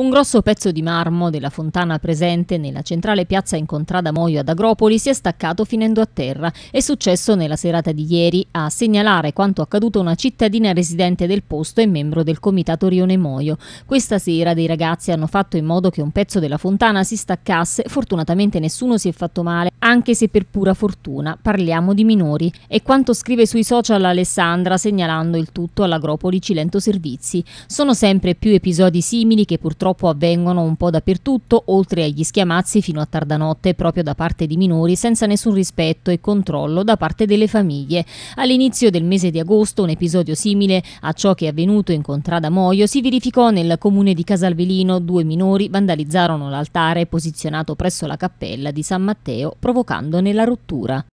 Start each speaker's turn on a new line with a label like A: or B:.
A: Un grosso pezzo di marmo della fontana presente nella centrale piazza in Contrada Moio ad Agropoli si è staccato finendo a terra. È successo nella serata di ieri a segnalare quanto accaduto una cittadina residente del posto e membro del comitato Rione Moio. Questa sera dei ragazzi hanno fatto in modo che un pezzo della fontana si staccasse. Fortunatamente nessuno si è fatto male, anche se per pura fortuna. Parliamo di minori. E quanto scrive sui social Alessandra segnalando il tutto all'Agropoli Cilento Servizi. Sono sempre più episodi simili che purtroppo purtroppo avvengono un po' dappertutto, oltre agli schiamazzi fino a tardanotte proprio da parte di minori senza nessun rispetto e controllo da parte delle famiglie. All'inizio del mese di agosto un episodio simile a ciò che è avvenuto in Contrada Moio si verificò nel comune di Casalvelino. Due minori vandalizzarono l'altare posizionato presso la cappella di San Matteo provocandone la rottura.